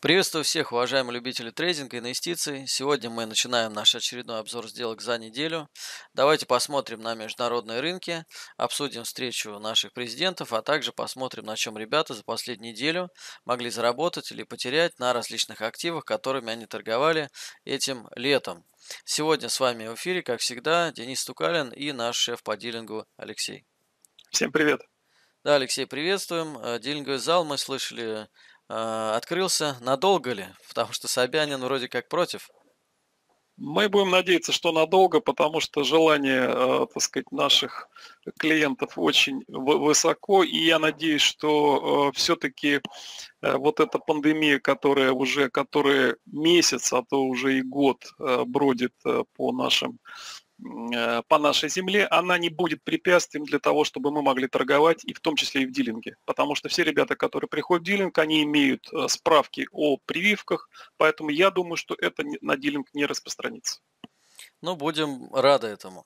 Приветствую всех, уважаемые любители трейдинга и инвестиций. Сегодня мы начинаем наш очередной обзор сделок за неделю. Давайте посмотрим на международные рынки, обсудим встречу наших президентов, а также посмотрим, на чем ребята за последнюю неделю могли заработать или потерять на различных активах, которыми они торговали этим летом. Сегодня с вами в эфире, как всегда, Денис Тукалин и наш шеф по дилингу Алексей. Всем привет! Да, Алексей, приветствуем. Э, дилинговый зал мы слышали э, открылся. Надолго ли? Потому что Собянин вроде как против. Мы будем надеяться, что надолго, потому что желание, э, так сказать, наших клиентов очень высоко, и я надеюсь, что э, а, все-таки э, вот эта пандемия, которая уже которая месяц, а то уже и год бродит по нашим Э, по нашей земле, она не будет препятствием для того, чтобы мы могли торговать, и в том числе и в дилинге. Потому что все ребята, которые приходят в дилинг, они имеют э, справки о прививках, поэтому я думаю, что это на дилинг не распространится. Ну, будем рады этому.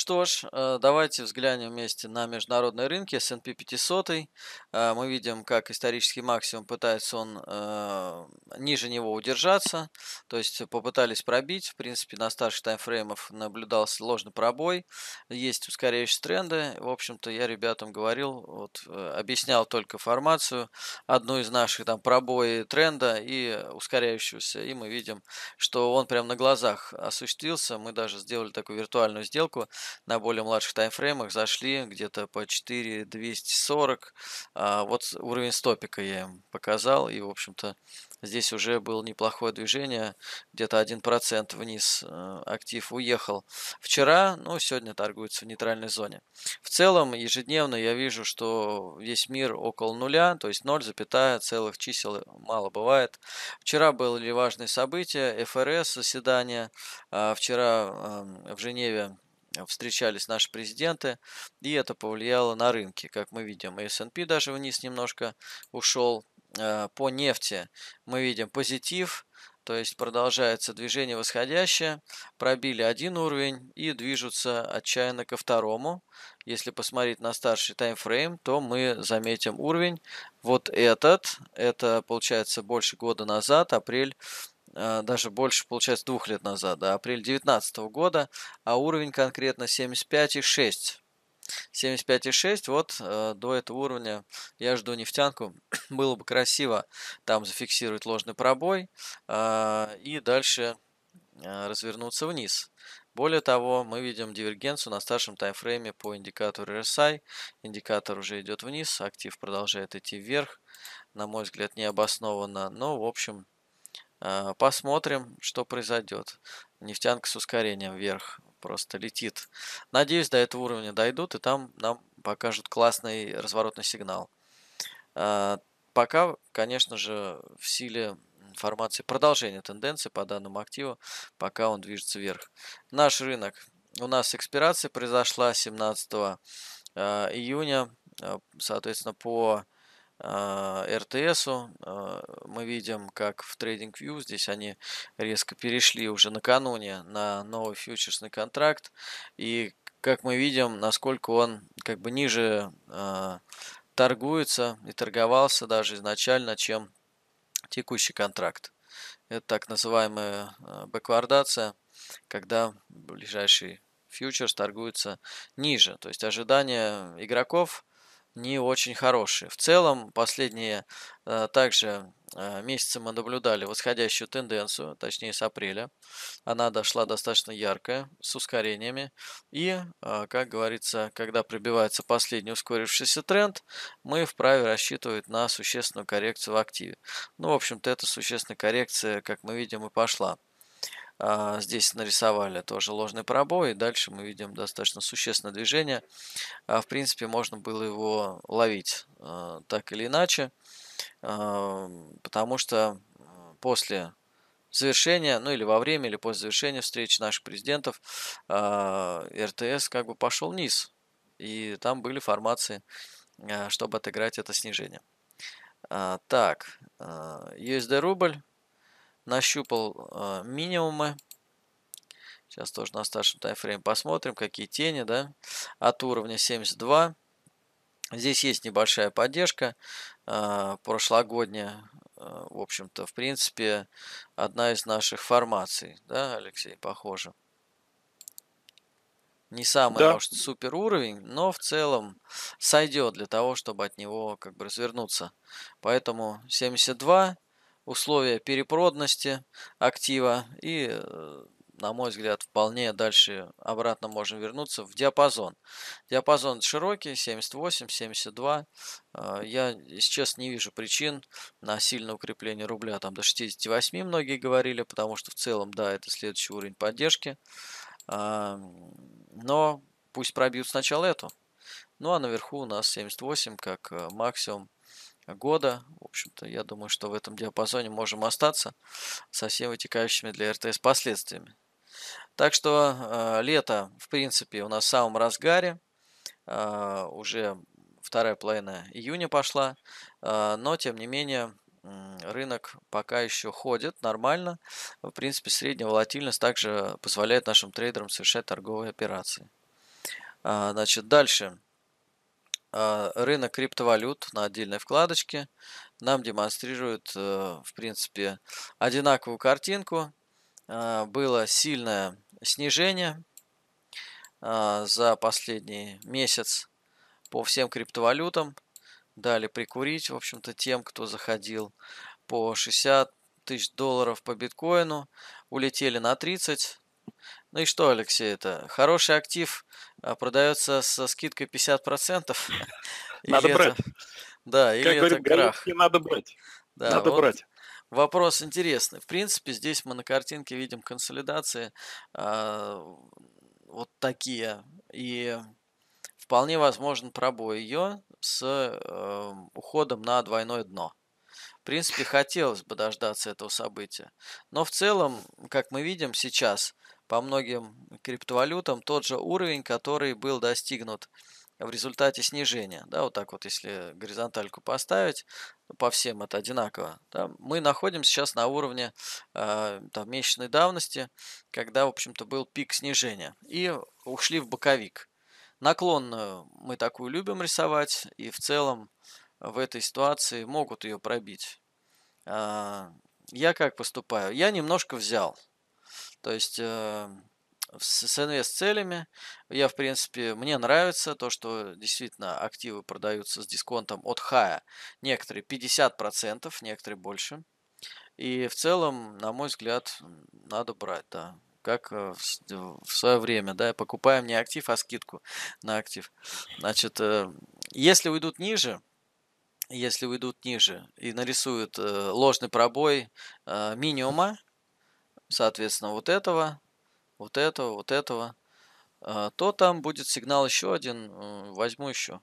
Что ж, э, давайте взглянем вместе на международные рынки S&P 500. Э, мы видим, как исторический максимум пытается он э, ниже него удержаться, то есть попытались пробить. В принципе, на старших таймфреймов наблюдался ложный пробой. Есть ускоряющие тренды. В общем-то, я ребятам говорил, вот, объяснял только формацию, одну из наших там пробои тренда и ускоряющегося. И мы видим, что он прям на глазах осуществился. Мы даже сделали такую виртуальную сделку – на более младших таймфреймах зашли где-то по 4240. А, вот уровень стопика я им показал. И, в общем-то, здесь уже было неплохое движение. Где-то 1% вниз э, актив уехал вчера. Ну, сегодня торгуется в нейтральной зоне. В целом, ежедневно я вижу, что весь мир около нуля. То есть 0, целых чисел мало бывает. Вчера были важные события. ФРС заседание. А, вчера эм, в Женеве встречались наши президенты, и это повлияло на рынки. Как мы видим, S&P даже вниз немножко ушел. Э, по нефти мы видим позитив, то есть продолжается движение восходящее, пробили один уровень и движутся отчаянно ко второму. Если посмотреть на старший таймфрейм, то мы заметим уровень вот этот. Это получается больше года назад, апрель Э, даже больше, получается, двух лет назад, да, апрель 2019 года, а уровень конкретно 75,6. 75,6, вот э, до этого уровня я жду нефтянку. Было бы красиво там зафиксировать ложный пробой э, и дальше э, развернуться вниз. Более того, мы видим дивергенцию на старшем таймфрейме по индикатору RSI. Индикатор уже идет вниз, актив продолжает идти вверх. На мой взгляд, необоснованно, но в общем а, посмотрим, что произойдет. Нефтянка с ускорением вверх просто летит. Надеюсь, до этого уровня дойдут, и там нам покажут классный разворотный сигнал. А, пока, конечно же, в силе информации продолжение тенденции по данному активу, пока он движется вверх. Наш рынок. У нас экспирация произошла 17 а, июня, соответственно, по а, РТСу. А, мы видим, как в TradingView здесь они резко перешли уже накануне на новый фьючерсный контракт. И как мы видим, насколько он как бы ниже а, торгуется и торговался даже изначально, чем текущий контракт. Это так называемая бэквардация, когда ближайший фьючерс торгуется ниже. То есть ожидания игроков не очень хорошие. В целом, последние э, также э, месяцы мы наблюдали восходящую тенденцию, точнее с апреля. Она дошла достаточно яркая, с ускорениями. И, э, как говорится, когда пробивается последний ускорившийся тренд, мы вправе рассчитывать на существенную коррекцию в активе. Ну, в общем-то, эта существенная коррекция, как мы видим, и пошла. А, здесь нарисовали тоже ложный пробой. И дальше мы видим достаточно существенное движение. А, в принципе, можно было его ловить а, так или иначе. Потому что после завершения, ну или во время, или после завершения встречи наших президентов, РТС как бы пошел вниз. И там были формации, чтобы отыграть это снижение. Так, USD рубль Нащупал э, минимумы. Сейчас тоже на старшем таймфрейме посмотрим, какие тени, да. От уровня 72. Здесь есть небольшая поддержка. Э, прошлогодняя, э, в общем-то, в принципе, одна из наших формаций, да, Алексей, похоже. Не самый, да. может, супер уровень, но в целом сойдет для того, чтобы от него как бы развернуться. Поэтому 72 условия перепроданности актива и э, на мой взгляд, вполне дальше обратно можем вернуться в диапазон. Диапазон широкий, 78-72. Э, я, сейчас не вижу причин на сильное укрепление рубля там до 68, многие говорили, потому что в целом, да, это следующий уровень поддержки. Но пусть пробьют сначала эту. Ну а наверху у нас 78 как э, максимум года. В общем-то, я думаю, что в этом диапазоне можем остаться со всеми вытекающими для РТС последствиями. Так что э, лето, в принципе, у нас в самом разгаре. Э, уже вторая половина июня пошла. Э, но, тем не менее, рынок пока еще ходит нормально. В принципе, средняя волатильность также позволяет нашим трейдерам совершать торговые операции. Э, значит, дальше. А, рынок криптовалют на отдельной вкладочке нам демонстрирует, э, в принципе, одинаковую картинку. А, было сильное снижение а, за последний месяц по всем криптовалютам. Дали прикурить, в общем-то, тем, кто заходил по 60 тысяч долларов по биткоину. Улетели на 30. Ну и что, Алексей, это хороший актив а, продается со скидкой 50%? Надо брать. Да, или это крах. Надо брать. Надо брать. Вопрос интересный. В принципе, здесь мы на картинке видим консолидации а, вот такие. И вполне возможен пробой ее с э, уходом на двойное дно. В принципе, хотелось бы дождаться этого события. Но в целом, как мы видим сейчас, по многим криптовалютам тот же уровень, который был достигнут в результате снижения. Да, вот так вот, если горизонтальку поставить, по всем это одинаково. Да, мы находимся сейчас на уровне э, там, месячной давности, когда, в общем-то, был пик снижения. И ушли в боковик. Наклонную мы такую любим рисовать, и в целом в этой ситуации могут ее пробить. Э, я как поступаю? Я немножко взял. То есть э, с инвест целями. Я, в принципе, мне нравится то, что действительно активы продаются с дисконтом от хая. Некоторые 50%, некоторые больше. И в целом, на мой взгляд, надо брать, да. Как э, в свое время, да, покупаем не актив, а скидку на актив. Значит, э, если уйдут ниже, если уйдут ниже и нарисуют ложный пробой минимума, соответственно, вот этого, вот этого, вот этого, а, то там будет сигнал еще один, возьму еще.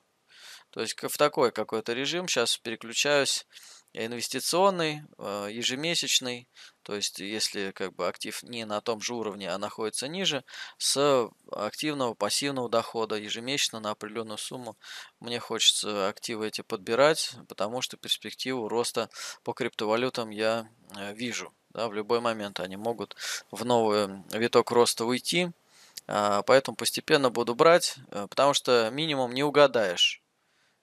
То есть в такой какой-то режим сейчас переключаюсь инвестиционный, а, ежемесячный, то есть если как бы актив не на том же уровне, а находится ниже, с активного пассивного дохода ежемесячно на определенную сумму мне хочется активы эти подбирать, потому что перспективу роста по криптовалютам я э, вижу да, в любой момент они могут в новый виток роста уйти, а, поэтому постепенно буду брать, э, потому что минимум не угадаешь,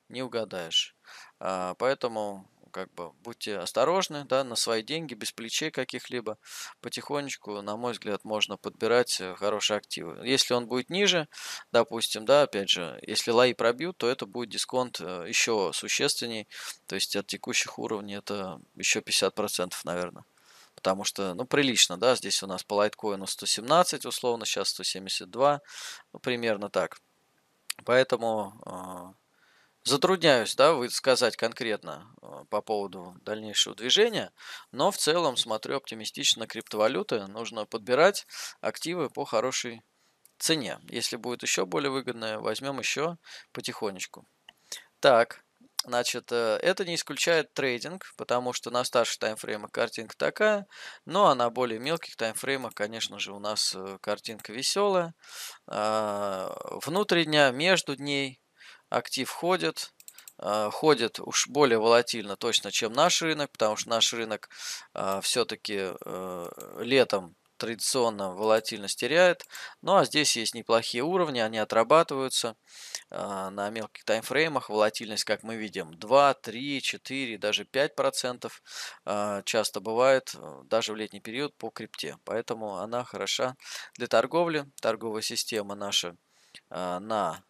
не угадаешь, а, поэтому как бы будьте осторожны, да, на свои деньги, без плечей каких-либо. Потихонечку, на мой взгляд, можно подбирать э, хорошие активы. Если он будет ниже, допустим, да, опять же, если лаи пробьют, то это будет дисконт э, еще существенней. То есть от текущих уровней это еще 50%, наверное. Потому что, ну, прилично, да, здесь у нас по лайткоину 117, условно, сейчас 172, ну, примерно так. Поэтому а, Затрудняюсь, да, сказать конкретно а, по поводу дальнейшего движения, но в целом смотрю оптимистично криптовалюты. Нужно подбирать активы по хорошей цене. Если будет еще более выгодное, возьмем еще потихонечку. Так, Значит, э, это не исключает трейдинг, потому что на старших таймфреймах картинка такая, но а на более мелких таймфреймах, конечно же, у нас э, картинка веселая. А, внутри дня, между дней актив ходит, а, ходит уж более волатильно точно, чем наш рынок, потому что наш рынок все-таки э, летом традиционно волатильность теряет. Ну а здесь есть неплохие уровни, они отрабатываются а, на мелких таймфреймах. Волатильность, как мы видим, 2, 3, 4, даже 5% а, часто бывает э, даже в летний период по крипте. Поэтому она хороша для торговли. Торговая система наша а, на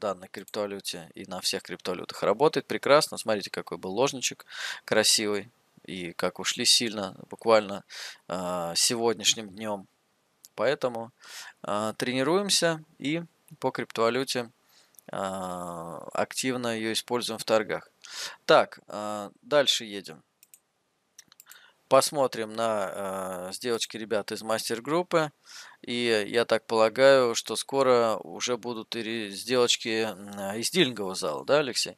данной криптовалюте и на всех криптовалютах работает прекрасно. Смотрите, какой был ложничек красивый и как ушли сильно, буквально а, сегодняшним днем. Поэтому а, тренируемся и по криптовалюте а, активно ее используем в торгах. Так, дальше едем. Посмотрим на э, сделочки ребят из мастер-группы. И я так полагаю, что скоро уже будут и сделочки из дилингового зала, да, Алексей?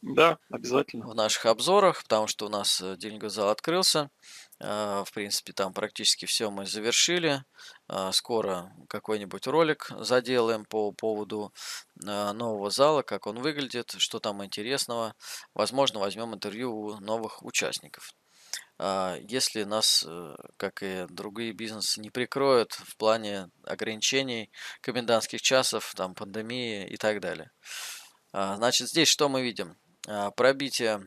Да, обязательно. В наших обзорах, потому что у нас э, зал открылся. А, в принципе, там практически все мы завершили. А, скоро какой-нибудь ролик заделаем по поводу а, нового зала, как он выглядит, что там интересного. Возможно, возьмем интервью у новых участников. Если нас, э, как и другие бизнесы, не прикроют в плане ограничений, комендантских часов, там, пандемии и так далее. Значит, здесь что мы видим? А, пробитие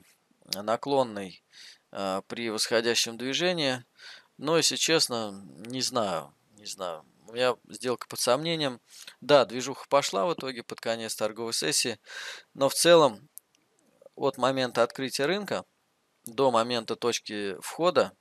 наклонной а, при восходящем движении. Но, если честно, не знаю. Не знаю. У меня сделка под сомнением. Да, движуха пошла в итоге под конец торговой сессии. Но в целом от момента открытия рынка до момента точки входа,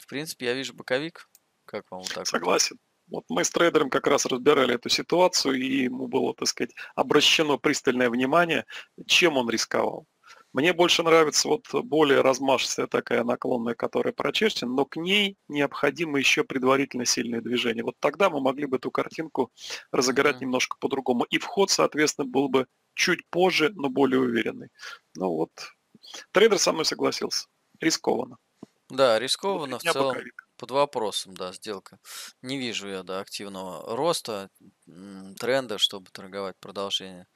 в принципе, я вижу боковик. Как вам вот так? Согласен. Вот? Вот мы с трейдером как раз разбирали эту ситуацию, и ему было, так сказать, обращено пристальное внимание, чем он рисковал. Мне больше нравится вот более размашистая такая наклонная, которая прочерчена, но к ней необходимо еще предварительно сильное движение. Вот тогда мы могли бы эту картинку разыграть немножко по-другому. И вход, соответственно, был бы чуть позже, но более уверенный. Ну вот, трейдер со мной согласился. Рискованно. Да, рискованно вот в целом. Боковик под вопросом, да, сделка. Не вижу я, да, активного роста, тренда, чтобы торговать продолжение.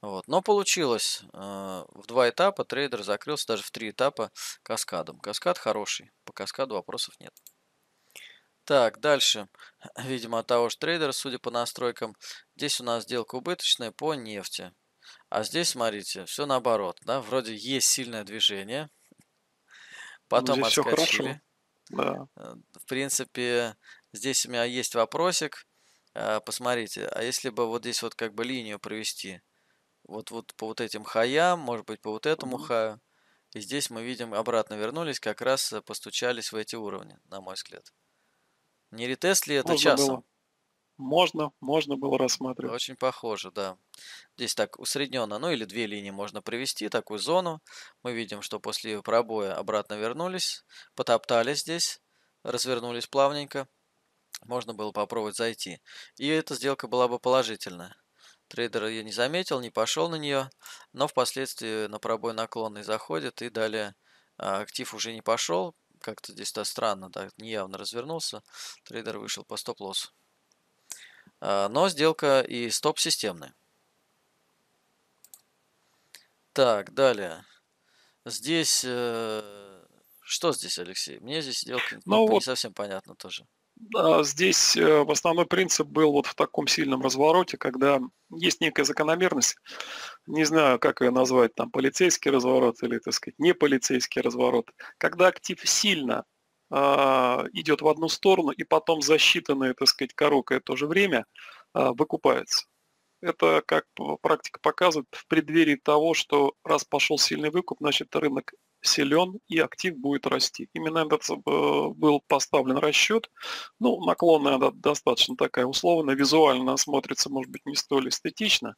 Вот. Но получилось. Э, в два этапа трейдер закрылся, даже в три этапа каскадом. Каскад хороший. По каскаду вопросов нет. Так, дальше. Видимо, от того же трейдера, судя по настройкам, здесь у нас сделка убыточная по нефти. А здесь, смотрите, все наоборот. Да? Вроде есть сильное движение. Ну, Потом здесь отскочили. Да. Э, в принципе, здесь у меня есть вопросик. Э, посмотрите, а если бы вот здесь вот как бы линию провести, вот, вот по вот этим хаям, может быть, по вот этому mm хаю, и здесь мы видим, обратно вернулись, как раз э, постучались в эти уровни, на мой взгляд. Не ретест ли это Можно часом? Было. Можно, можно было рассматривать. Очень похоже, да. Здесь так усредненно, ну или две линии можно провести, такую зону. Мы видим, что после пробоя обратно вернулись, потоптали здесь, развернулись плавненько. Можно было попробовать зайти. И эта сделка была бы положительная. Трейдер ее не заметил, не пошел на нее, но впоследствии на пробой наклонный заходит и далее а, актив уже не пошел. Как-то здесь-то странно, так неявно развернулся. Трейдер вышел по стоп-лоссу. А, но сделка и стоп системная. Так, далее. Здесь... Э, что здесь, Алексей? Мне здесь сделка ну, вот, не совсем понятно тоже. Да, здесь э, основной принцип был вот в таком сильном развороте, когда есть некая закономерность. Не знаю, как ее назвать, там полицейский разворот или, так сказать, не полицейский разворот. Когда актив сильно а, идет в одну сторону и потом за считанные, так сказать, короткое то же время а, выкупается. Это, как практика показывает, в преддверии того, что раз пошел сильный выкуп, значит рынок силен и актив будет расти. Именно этот э, был поставлен расчет. Ну, наклонная достаточно такая условная, визуально смотрится, может быть, не столь эстетично,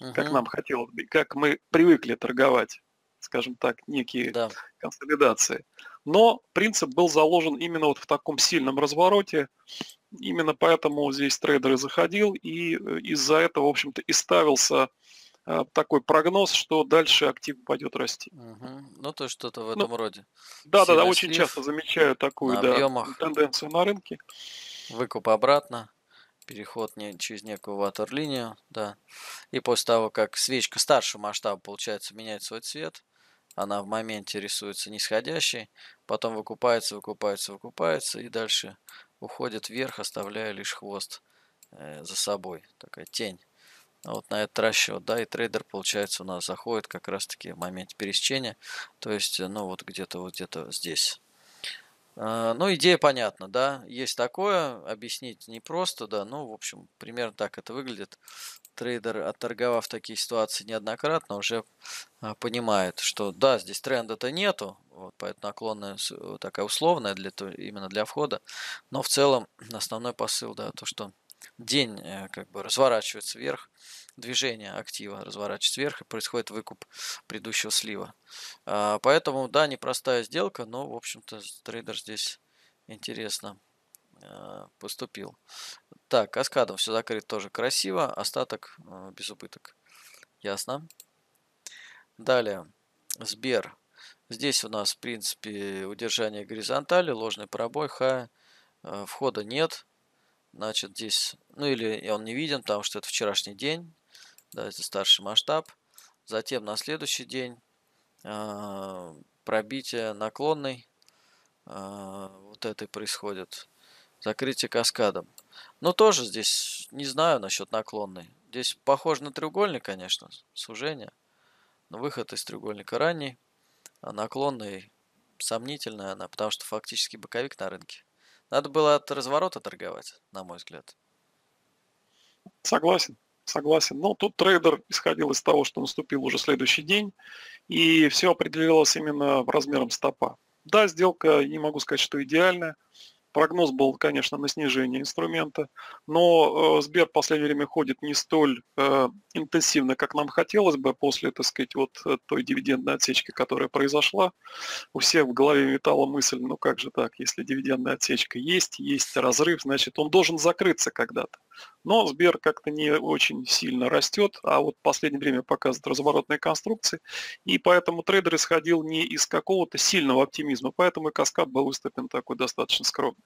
угу. как нам хотелось бы, как мы привыкли торговать, скажем так, некие да. консолидации. Но принцип был заложен именно вот в таком сильном развороте. Именно поэтому здесь трейдер и заходил, и э, из-за этого, в общем-то, и ставился э, такой прогноз, что дальше актив пойдет расти. Угу. Ну, то что-то в ну, этом роде. Да, да, да, очень часто замечаю такую на да, тенденцию на рынке. Выкуп обратно, переход не, через некую ватерлинию, да. И после того, как свечка старшего масштаба, получается, меняет свой цвет, она в моменте рисуется нисходящей, потом выкупается, выкупается, выкупается и дальше уходит вверх, оставляя лишь хвост э, за собой, такая тень. А вот на этот расчет, да, и трейдер, получается, у нас заходит как раз-таки в моменте пересечения, то есть, э, ну, вот где-то вот где-то здесь. Э, ну, идея понятна, да, есть такое, объяснить непросто, да, ну, в общем, примерно так это выглядит трейдер, отторговав такие ситуации неоднократно, уже а, понимает, что да, здесь тренда-то нету, вот, поэтому наклонная э, такая условная для, именно для входа, но в целом основной посыл, да, то, что день э, как бы разворачивается вверх, движение актива разворачивается вверх и происходит выкуп предыдущего слива. А, поэтому, да, непростая сделка, но, в общем-то, трейдер здесь интересно Э, поступил. Так, каскадом все закрыто тоже красиво. Остаток э, без убыток. Ясно. Далее. Сбер. Здесь у нас, в принципе, удержание горизонтали, ложный пробой, ха. Э, входа нет. Значит, здесь... Ну, или он не виден, потому что это вчерашний день. Да, это старший масштаб. Затем на следующий день пробитие наклонной вот это и происходит. Закрытие каскадом. Но тоже здесь не знаю насчет наклонной. Здесь похоже на треугольник, конечно, сужение. Но выход из треугольника ранний, а наклонный сомнительная она, потому что фактически боковик на рынке. Надо было от разворота торговать, на мой взгляд. Согласен, согласен. Но тут трейдер исходил из того, что наступил уже следующий день, и все определилось именно размером стопа. Да, сделка, не могу сказать, что идеальная, Прогноз был, конечно, на снижение инструмента, но э, Сбер в последнее время ходит не столь э, интенсивно, как нам хотелось бы после, так сказать, вот э, той дивидендной отсечки, которая произошла. У всех в голове метала мысль, ну как же так, если дивидендная отсечка есть, есть разрыв, значит он должен закрыться когда-то. Но Сбер как-то не очень сильно растет, а вот в последнее время показывает разворотные конструкции. И поэтому трейдер исходил не из какого-то сильного оптимизма, поэтому и каскад был выступлен такой достаточно скромный.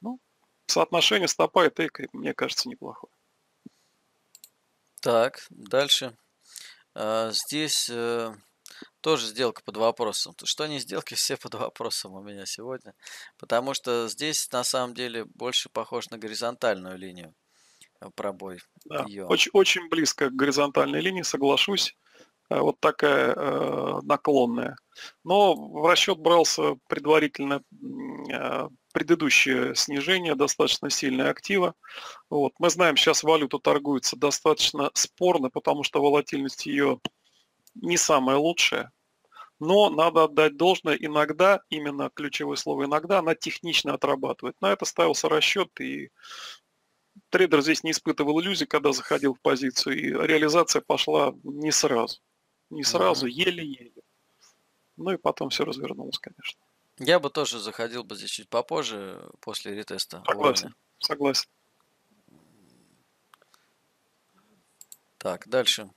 Ну, соотношение стопа и тейка, мне кажется, неплохое. Так, дальше. А, здесь э, тоже сделка под вопросом. Что не сделки, все под вопросом у меня сегодня. Потому что здесь на самом деле больше похож на горизонтальную линию пробой. Да. Очень, очень близко к горизонтальной линии, соглашусь. Э, вот такая э, наклонная. Но в расчет брался предварительно э, предыдущее снижение достаточно сильное актива. Вот. Мы знаем, сейчас валюта торгуется достаточно спорно, потому что волатильность ее не самая лучшая. Но надо отдать должное, иногда, именно ключевое слово иногда, она технично отрабатывает. На это ставился расчет и трейдер здесь не испытывал иллюзий, когда заходил в позицию, и реализация пошла не сразу. Не сразу, еле-еле. Ну и потом все развернулось, конечно. Я бы тоже заходил бы здесь чуть попозже, после ретеста. Согласен, уровня. согласен. Так, дальше.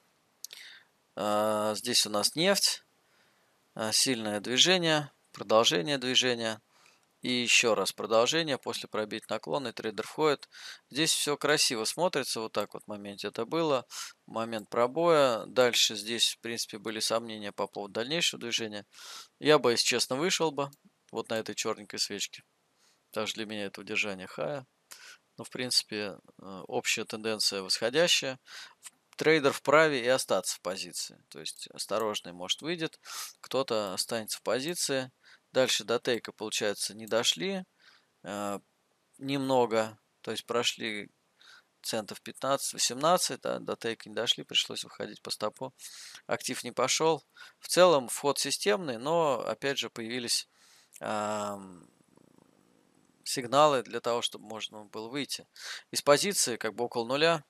А, здесь у нас нефть, а, сильное движение, продолжение движения – и еще раз продолжение, после пробить наклон, и трейдер входит. Здесь все красиво смотрится, вот так вот в моменте это было. Момент пробоя. Дальше здесь, в принципе, были сомнения по поводу дальнейшего движения. Я бы, если честно, вышел бы вот на этой черненькой свечке. Даже для меня это удержание хая. Но, ну, в принципе, э, общая тенденция восходящая. Трейдер вправе и остаться в позиции. То есть осторожный, может, выйдет. Кто-то останется в позиции. Дальше до тейка, получается, не дошли. Э, немного, то есть прошли центов 15-18, да, до тейка не дошли, пришлось выходить по стопу. Актив не пошел. В целом вход системный, но опять же появились э, сигналы для того, чтобы можно было выйти. Из позиции как бы около нуля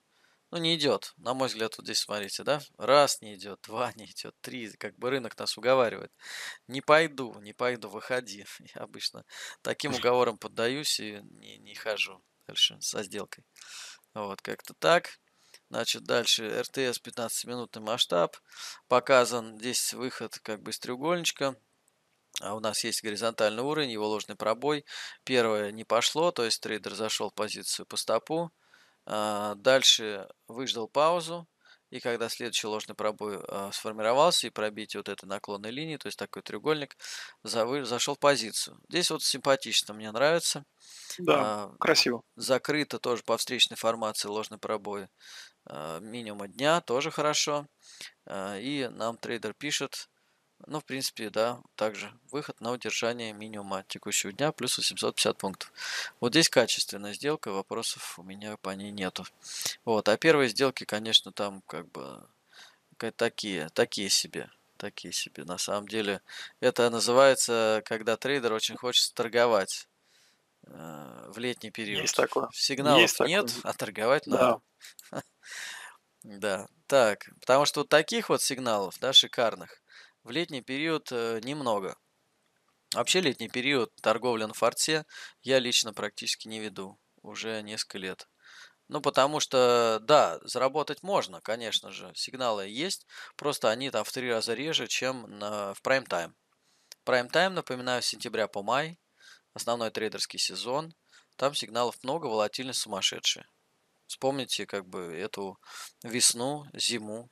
ну, не идет. На мой взгляд, вот здесь смотрите, да? Раз не идет, два не идет, три. Как бы рынок нас уговаривает. Не пойду, не пойду, выходи. Я обычно таким уговором поддаюсь и не, не хожу дальше со сделкой. Вот, как-то так. Значит, дальше РТС 15-минутный масштаб. Показан здесь выход как бы из треугольничка. А у нас есть горизонтальный уровень, его ложный пробой. Первое не пошло, то есть трейдер зашел в позицию по стопу. А, дальше выждал паузу, и когда следующий ложный пробой а, сформировался и пробитие вот этой наклонной линии, то есть такой треугольник, зашел в позицию. Здесь вот симпатично, мне нравится. Да, э, красиво. Закрыто тоже по встречной формации ложный пробой э, минимума дня, тоже хорошо. Э, и нам трейдер пишет, ну, в принципе, да, также выход на удержание минимума текущего дня плюс 850 пунктов. Вот здесь качественная сделка, вопросов у меня по ней нету. Вот, а первые сделки, конечно, там как бы такие, такие себе такие себе. На самом деле, это называется, когда трейдер очень хочет торговать э, в летний период. Есть такое. Сигналов Есть такое. нет, а торговать да. надо. Да, так, потому что вот таких вот сигналов, да, шикарных, в летний период э, немного. Вообще летний период торговли на форте я лично практически не веду уже несколько лет. Ну, потому что, да, заработать можно, конечно же, сигналы есть, просто они там в три раза реже, чем на, в прайм-тайм. Прайм-тайм, напоминаю, с сентября по май, основной трейдерский сезон, там сигналов много, волатильность сумасшедшая. Вспомните как бы эту весну, зиму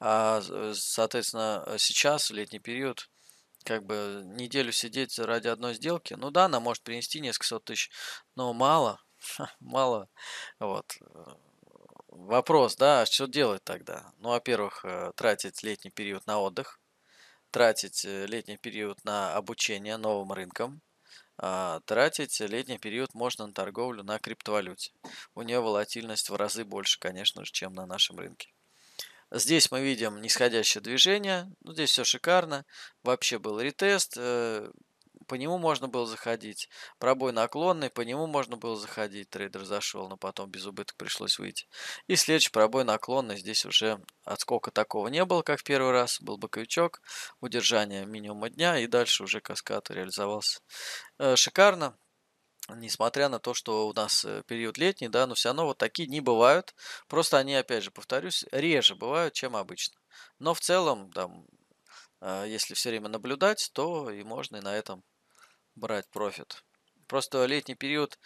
а, соответственно, э, сейчас, летний период, как бы неделю сидеть ради одной сделки, ну да, она может принести несколько сот тысяч, но мало, мало, вот. Вопрос, да, а что делать тогда? Ну, во-первых, э, тратить летний период на отдых, тратить э, летний период на обучение новым рынкам, а, тратить летний период можно на торговлю на криптовалюте. У нее волатильность в разы больше, конечно же, чем на нашем рынке. Здесь мы видим нисходящее движение. Ну, здесь все шикарно. Вообще был ретест. Э, по нему можно было заходить. Пробой наклонный, по нему можно было заходить. Трейдер зашел, но потом без убыток пришлось выйти. И следующий пробой наклонный. Здесь уже отскока такого не было, как в первый раз. Был боковичок, удержание минимума дня и дальше уже каскад реализовался. Э, шикарно несмотря на то, что у нас э, период летний, да, но все равно вот такие дни бывают. Просто они, опять же, повторюсь, реже бывают, чем обычно. Но в целом, там, э, если все время наблюдать, то и можно и на этом брать профит. Просто летний период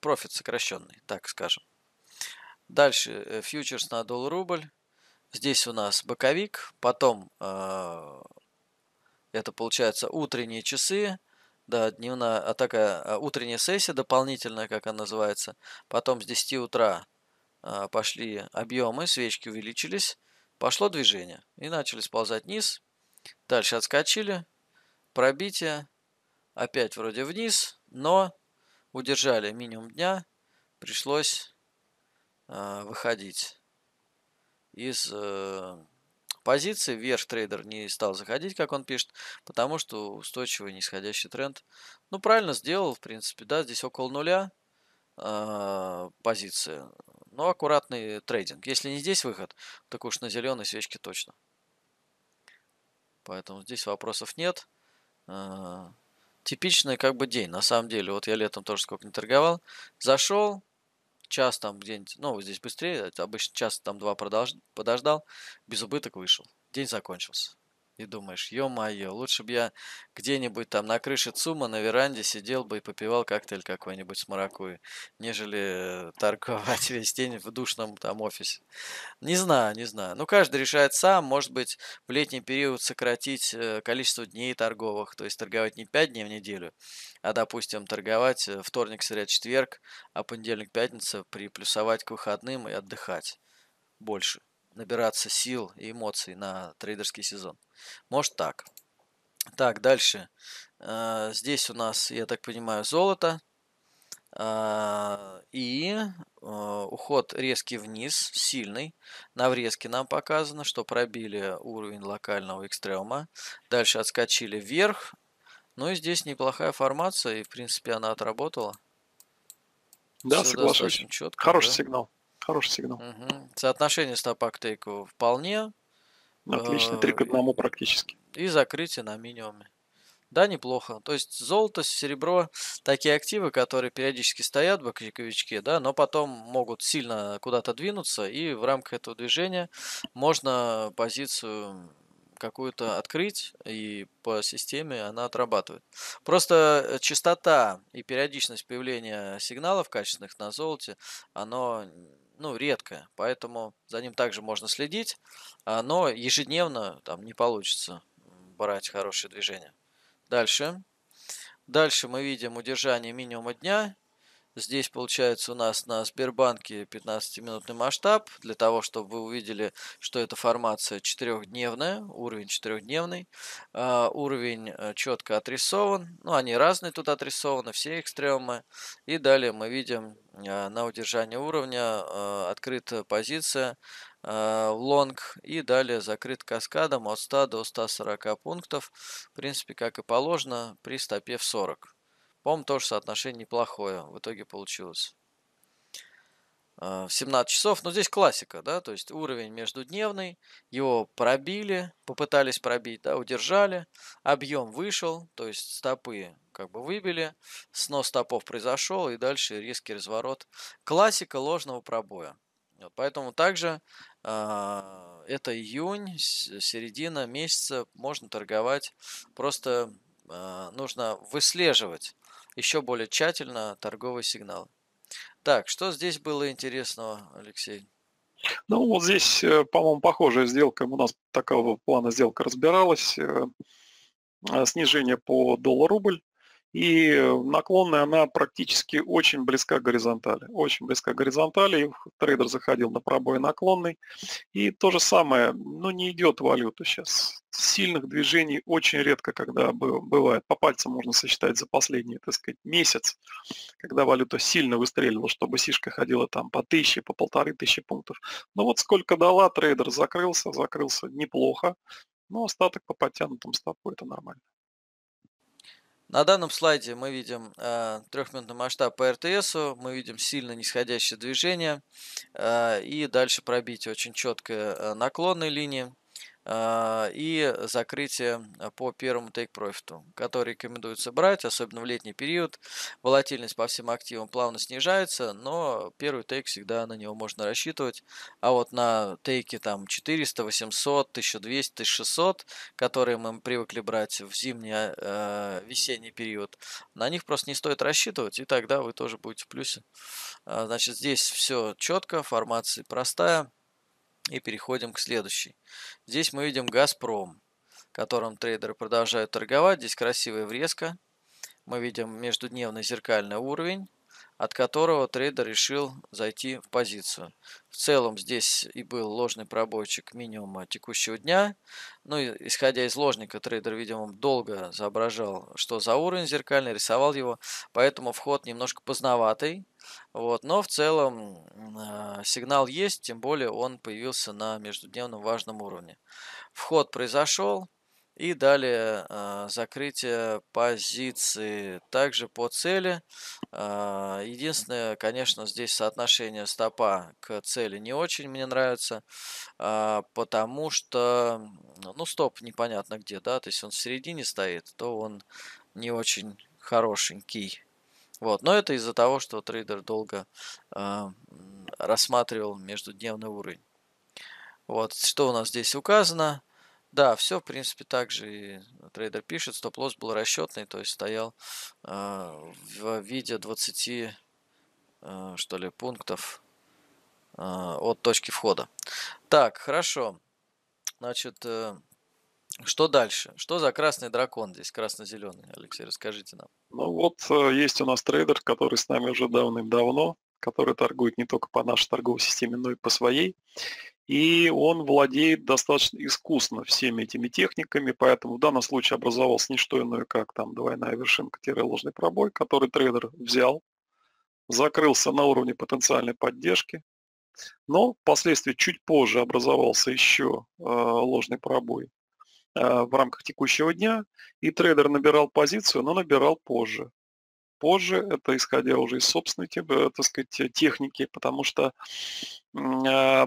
профит сокращенный, так скажем. Дальше э, фьючерс на доллар рубль. Здесь у нас боковик, потом э, это получается утренние часы, да, дневная а такая а, утренняя сессия дополнительная, как она называется. Потом с 10 утра а, пошли объемы, свечки увеличились, пошло движение. И начали сползать вниз. Дальше отскочили, пробитие, опять вроде вниз, но удержали минимум дня, пришлось а, выходить из э, позиции. Вверх трейдер не стал заходить, как он пишет, потому что устойчивый нисходящий тренд. Ну, правильно сделал, в принципе, да, здесь около нуля э, позиция. Но ну, аккуратный трейдинг. Если не здесь выход, так уж на зеленой свечке точно. Поэтому здесь вопросов нет. Э, типичный как бы день, на самом деле. Вот я летом тоже сколько не торговал. Зашел, час там где-нибудь, ну, здесь быстрее, обычно час там два подождал, без убыток вышел. День закончился и думаешь, ё-моё, лучше бы я где-нибудь там на крыше ЦУМа на веранде сидел бы и попивал коктейль какой-нибудь с маракуйей, нежели э, торговать весь день в душном там офисе. Не знаю, не знаю. Ну, каждый решает сам. Может быть, в летний период сократить э, количество дней торговых, то есть торговать не 5 дней в неделю, а, допустим, торговать э, вторник, среда, четверг, а понедельник, пятница приплюсовать к выходным и отдыхать больше набираться сил и эмоций на трейдерский сезон. Может так. Так, дальше. А, здесь у нас, я так понимаю, золото. А, и э, уход резкий вниз, сильный. На врезке нам показано, что пробили уровень локального экстрема. Дальше отскочили вверх. Ну и здесь неплохая формация, и в принципе она отработала. Да, Все согласен. Четко, Хороший да? сигнал. Хороший сигнал. Угу. Соотношение стопа тейку вполне. Отлично, три э, к одному практически. И закрытие на минимуме. Да, неплохо. То есть золото, серебро, такие активы, которые периодически стоят в боковичке, да, но потом могут сильно куда-то двинуться, и в рамках этого движения можно позицию какую-то открыть, и по системе она отрабатывает. Просто частота и периодичность появления сигналов качественных на золоте, оно ну, редкое, поэтому за ним также можно следить, а, но ежедневно там не получится брать хорошие движения. Дальше. Дальше мы видим удержание минимума дня Здесь, получается, у нас на Сбербанке 15-минутный масштаб, для того, чтобы вы увидели, что эта формация четырехдневная, уровень четырехдневный. А, уровень э, четко отрисован, ну, они разные тут отрисованы, все экстремы. И далее мы видим э, на удержание уровня uh, э, открытая позиция в лонг и далее закрыт каскадом от 100 до 140 пунктов, в принципе, как и положено при стопе в 40. По-моему, тоже соотношение неплохое в итоге получилось. А, в 17 часов, но ну, здесь классика, да, то есть уровень междудневный, его пробили, попытались пробить, да, удержали, объем вышел, то есть стопы как бы выбили, снос стопов произошел и дальше резкий разворот. Классика ложного пробоя. Вот, поэтому также э, это июнь, середина месяца, можно торговать. Просто э, нужно выслеживать еще более тщательно торговый сигнал. Так, что здесь было интересного, Алексей? Ну, вот здесь, э, по-моему, похожая сделка. У нас такого плана сделка разбиралась. Э, э, снижение по доллар-рубль. И э, наклонная она практически очень близка к горизонтали. Очень близка к горизонтали. Трейдер заходил на пробой наклонный. И то же самое, ну не идет валюта сейчас. Сильных движений очень редко, когда бывает. По пальцам можно сосчитать за последний, так сказать, месяц, когда валюта сильно выстрелила, чтобы сишка ходила там по тысяче, по полторы тысячи пунктов. Но вот сколько дала, трейдер закрылся, закрылся неплохо. Но остаток по подтянутым стопу это нормально. На данном слайде мы видим э, трехминутный масштаб по РТСу, мы видим сильно нисходящее движение э, и дальше пробитие очень четкой э, наклонной линии. А, и закрытие а, по первому тейк-профиту, который рекомендуется брать, особенно в летний период. Волатильность по всем активам плавно снижается, но первый тейк всегда на него можно рассчитывать. А вот на тейке там 400, 800, 1200, 1600, которые мы привыкли брать в зимний, э, весенний период, на них просто не стоит рассчитывать, и тогда вы тоже будете в плюсе. Значит, здесь все четко, формация простая. И переходим к следующей. Здесь мы видим «Газпром», которым трейдеры продолжают торговать. Здесь красивая врезка. Мы видим междудневный зеркальный уровень от которого трейдер решил зайти в позицию. В целом здесь и был ложный пробойчик минимума текущего дня. Ну, и исходя из ложника, трейдер, видимо, долго соображал, что за уровень зеркальный, рисовал его, поэтому вход немножко поздноватый. Вот, но в целом э, сигнал есть, тем более он появился на междудневном важном уровне. Вход произошел, и далее а, закрытие позиции также по цели. А, единственное, конечно, здесь соотношение стопа к цели не очень мне нравится, а, потому что, ну, стоп непонятно где, да, то есть он в середине стоит, то он не очень хорошенький. Вот, но это из-за того, что трейдер долго э, рассматривал междудневный уровень. Вот, что у нас здесь указано. Да, все, в принципе, так же и трейдер пишет. Стоп-лосс был расчетный, то есть стоял э, в виде 20, э, а, что ли, пунктов э, от точки входа. Так, хорошо. Значит, э, что дальше? Что за красный дракон здесь, красно-зеленый? Алексей, расскажите нам. Ну вот, э, есть у нас трейдер, который с нами уже давным-давно, который торгует не только по нашей торговой системе, но и по своей и он владеет достаточно искусно всеми этими техниками, поэтому в данном случае образовался не что иное, как там двойная вершинка-ложный пробой, который трейдер взял, закрылся на уровне потенциальной поддержки, но впоследствии чуть позже образовался еще э, ложный пробой э, в рамках текущего дня, и трейдер набирал позицию, но набирал позже. Позже это исходя уже из собственной э, так сказать, техники, потому что э,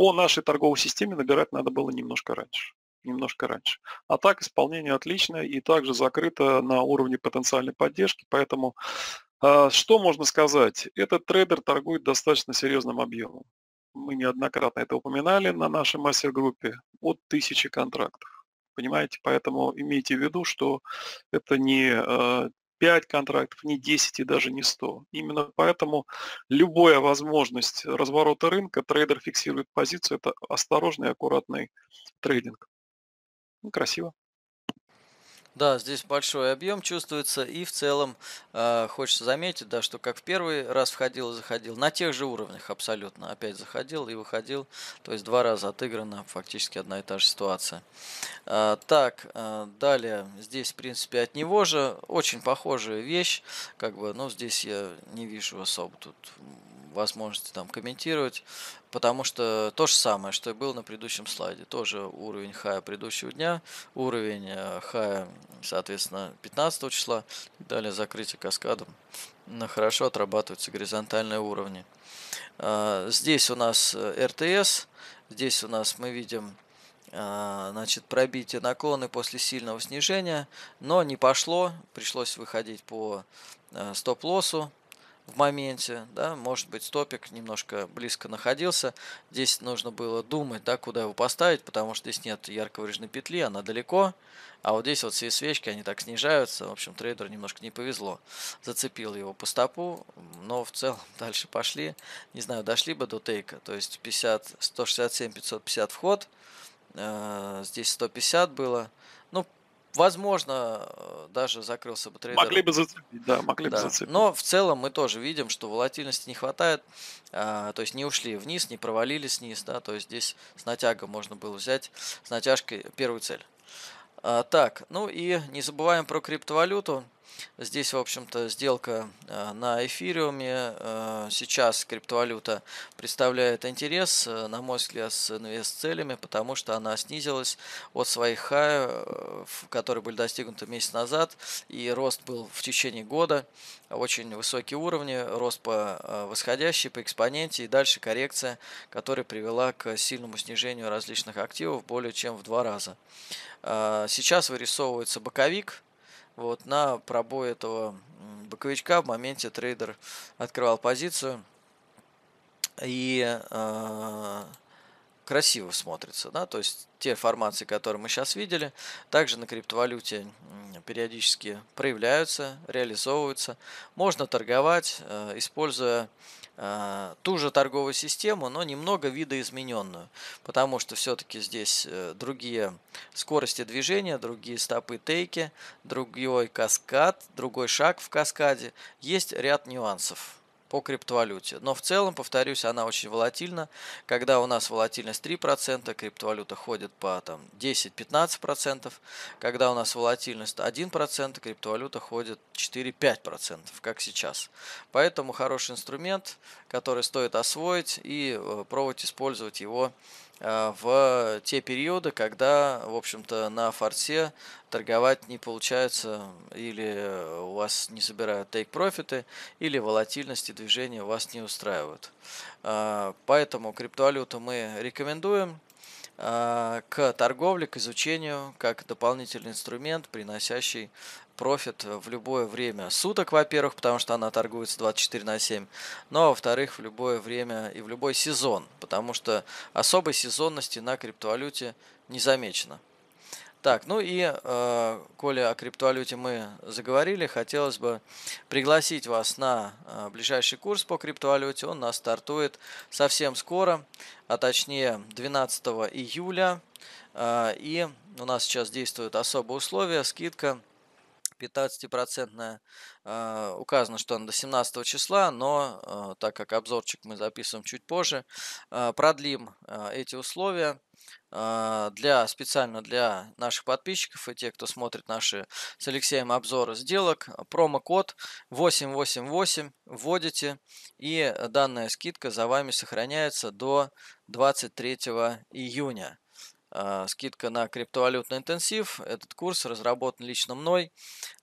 по нашей торговой системе набирать надо было немножко раньше. Немножко раньше. А так исполнение отличное и также закрыто на уровне потенциальной поддержки, поэтому а, что можно сказать? Этот трейдер торгует достаточно серьезным объемом. Мы неоднократно это упоминали на нашей мастер-группе. От тысячи контрактов. Понимаете, поэтому имейте в виду, что это не а, 5 контрактов, не 10 и даже не 100. Именно поэтому любая возможность разворота рынка, трейдер фиксирует позицию, это осторожный аккуратный трейдинг. Ну, красиво. Да, здесь большой объем чувствуется, и в целом э, хочется заметить, да, что как в первый раз входил и заходил, на тех же уровнях абсолютно, опять заходил и выходил, то есть два раза отыграна фактически одна и та же ситуация. Э, так, э, далее, здесь в принципе от него же очень похожая вещь, как бы, ну здесь я не вижу особо тут возможности там комментировать, потому что то же самое, что и было на предыдущем слайде. Тоже уровень хая предыдущего дня, уровень э, хая, соответственно, 15 числа, и далее закрытие каскадом. Хорошо отрабатываются горизонтальные уровни. Э, здесь у нас э, РТС, здесь у нас мы видим значит, пробитие наклоны после сильного снижения, но не пошло, пришлось выходить по стоп-лоссу, в моменте, да, может быть, стопик немножко близко находился. Здесь нужно было думать, да, куда его поставить, потому что здесь нет ярко выраженной петли, она далеко. А вот здесь вот все свечки, они так снижаются. В общем, трейдеру немножко не повезло. Зацепил его по стопу, но в целом дальше пошли. Не знаю, дошли бы до тейка. То есть 50, 167, 550 вход. Э, здесь 150 было возможно, э, даже закрылся бы трейдер. Могли бы зацепить, да, могли да. бы зацепить. Но в целом мы тоже видим, что волатильности не хватает, а, то есть не ушли вниз, не провалились вниз, да, то есть здесь с натягом можно было взять, с натяжкой первую цель. А, так, ну и не забываем про криптовалюту. Здесь, в общем-то, сделка э, на эфириуме. Э, сейчас криптовалюта представляет интерес, э, на мой взгляд, с инвест-целями, потому что она снизилась от своих хай, которые были достигнуты месяц назад, и рост был в течение года. Очень высокие уровни, рост по восходящей, по экспоненте, и дальше коррекция, которая привела к сильному снижению различных активов более чем в два раза. Сейчас вырисовывается боковик – вот на пробой этого боковичка в моменте трейдер открывал позицию и э, красиво смотрится, да, то есть те формации, которые мы сейчас видели, также на криптовалюте периодически проявляются, реализовываются. Можно торговать, э, используя Э, ту же торговую систему, но немного видоизмененную, потому что все-таки здесь э, другие скорости движения, другие стопы тейки, другой каскад, другой шаг в каскаде. Есть ряд нюансов по криптовалюте. Но в целом, повторюсь, она очень волатильна. Когда у нас волатильность 3%, криптовалюта ходит по там, 10-15%. Когда у нас волатильность 1%, криптовалюта ходит 4-5%, как сейчас. Поэтому хороший инструмент, который стоит освоить и э, пробовать использовать его Э, в те периоды, когда, в общем-то, на форсе торговать не получается, или у вас не собирают тейк-профиты, или волатильности движения вас не устраивают. Э, поэтому криптовалюту мы рекомендуем. Э, к торговле, к изучению, как дополнительный инструмент, приносящий профит в любое время суток, во-первых, потому что она торгуется 24 на 7, но во-вторых, в любое время и в любой сезон, потому что особой сезонности на криптовалюте не замечено. Так, ну и, э, коли о криптовалюте мы заговорили, хотелось бы пригласить вас на э, ближайший курс по криптовалюте. Он нас стартует совсем скоро, а точнее 12 июля. Э, и у нас сейчас действуют особые условия, скидка 15% э, а, указано, что она до 17 числа, но а, так как обзорчик мы записываем чуть позже, а, продлим эти условия для специально для наших подписчиков и тех, кто смотрит наши с Алексеем обзоры сделок. Промокод 888 вводите, и данная скидка за вами сохраняется до 23 июня. А, скидка на криптовалютный интенсив. Этот курс разработан лично мной.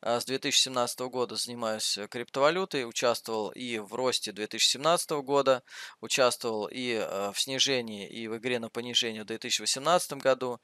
А, с 2017 года занимаюсь криптовалютой, участвовал и в росте 2017 года, участвовал и а, в снижении, и в игре на понижение в 2018 году.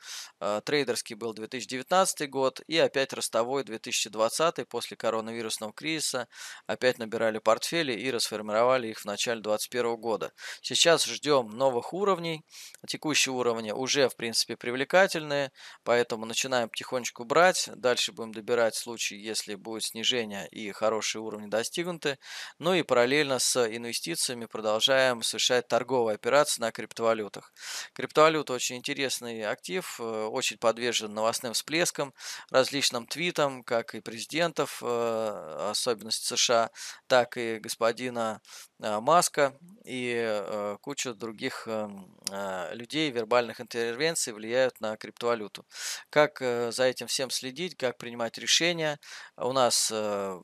Трейдерский был 2019 год и опять ростовой 2020 после коронавирусного кризиса. Опять набирали портфели и расформировали их в начале 2021 года. Сейчас ждем новых уровней. Текущий уровень уже, в принципе, принципе, привлекательные, поэтому начинаем потихонечку брать. Дальше будем добирать случаи, если будет снижение и хорошие уровни достигнуты. Ну и параллельно с инвестициями продолжаем совершать торговые операции на криптовалютах. Криптовалюта очень интересный актив, э, очень подвержен новостным всплескам, различным твитам, как и президентов, э, особенность США, так и господина а, маска и э, куча других эм, а, людей, вербальных интервенций влияют на криптовалюту. Как э, за этим всем следить, как принимать решения. У нас э,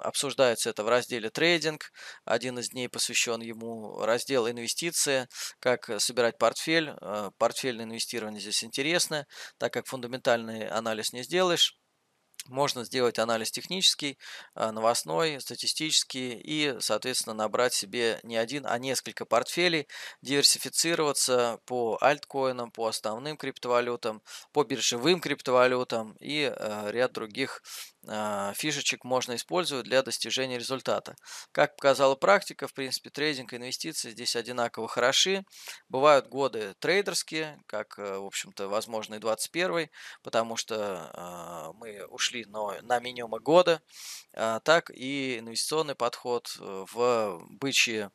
обсуждается это в разделе трейдинг. Один из дней посвящен ему раздел инвестиции, как собирать портфель. Портфельное инвестирование здесь интересно, так как фундаментальный анализ не сделаешь можно сделать анализ технический, э, новостной, статистический и, соответственно, набрать себе не один, а несколько портфелей, диверсифицироваться по альткоинам, по основным криптовалютам, по биржевым криптовалютам и э, ряд других а, фишечек можно использовать для достижения результата. Как показала практика, в принципе, трейдинг и инвестиции здесь одинаково хороши. Бывают годы трейдерские, как, э, в общем-то, возможно, и 21 потому что а, мы ушли но на минимумы года, а, так и инвестиционный подход э, в бычьи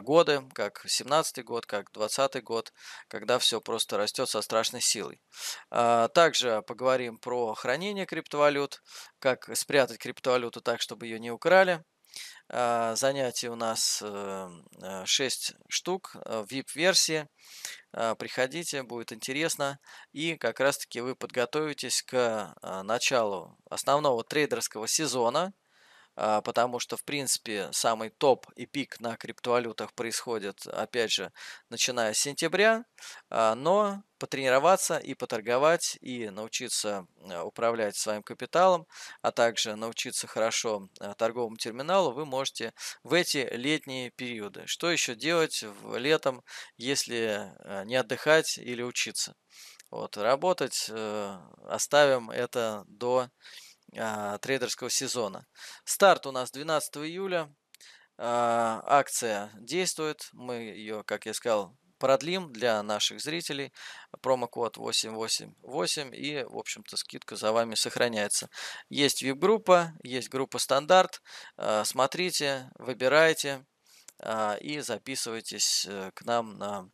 годы, как 17 год, как 20 год, когда все просто растет со страшной силой. Также поговорим про хранение криптовалют, как спрятать криптовалюту так, чтобы ее не украли. А, занятий у нас 6 эм, э, штук э, в VIP-версии. А, приходите, будет интересно. И как раз-таки вы подготовитесь к э, началу основного трейдерского сезона – а, потому что, в принципе, самый топ и пик на криптовалютах происходит, опять же, начиная с сентября, а, но потренироваться и поторговать, и научиться а, управлять своим капиталом, а также научиться хорошо торговому терминалу, вы можете в эти летние периоды. Что еще делать в летом, если не отдыхать или учиться? Вот, работать э, оставим это до а, трейдерского сезона. Старт у нас 12 июля. А, акция действует. Мы ее, как я сказал, продлим для наших зрителей. Промокод 888 и, в общем-то, скидка за вами сохраняется. Есть вип-группа, есть группа стандарт. А, смотрите, выбирайте а, и записывайтесь э, к нам на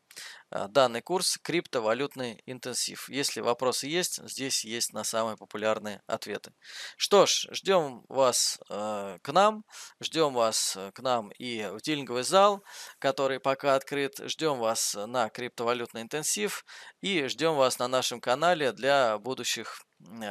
а, данный курс «Криптовалютный интенсив». Если вопросы есть, здесь есть на самые популярные ответы. Что ж, ждем вас э, к нам, ждем вас э, к нам и в дилинговый зал, который пока открыт, ждем вас на «Криптовалютный интенсив» и ждем вас на нашем канале для будущих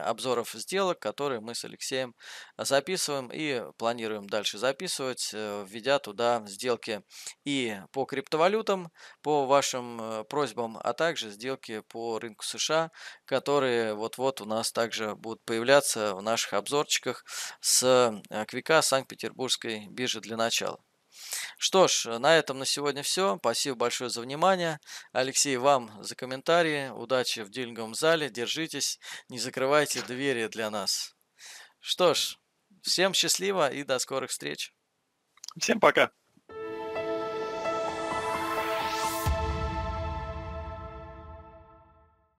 обзоров сделок, которые мы с Алексеем записываем и планируем дальше записывать, э, введя туда сделки и по криптовалютам, по вашим э, Э, просьбам, а также сделки по рынку США, которые вот-вот у нас также будут появляться в наших обзорчиках с э, Квика Санкт-Петербургской биржи для начала. Что ж, э, на этом на сегодня все. Спасибо большое за внимание. Алексей, вам за комментарии. Удачи в дилинговом зале. Держитесь. Не закрывайте двери для нас. Что ж, всем счастливо и до скорых встреч. Всем пока.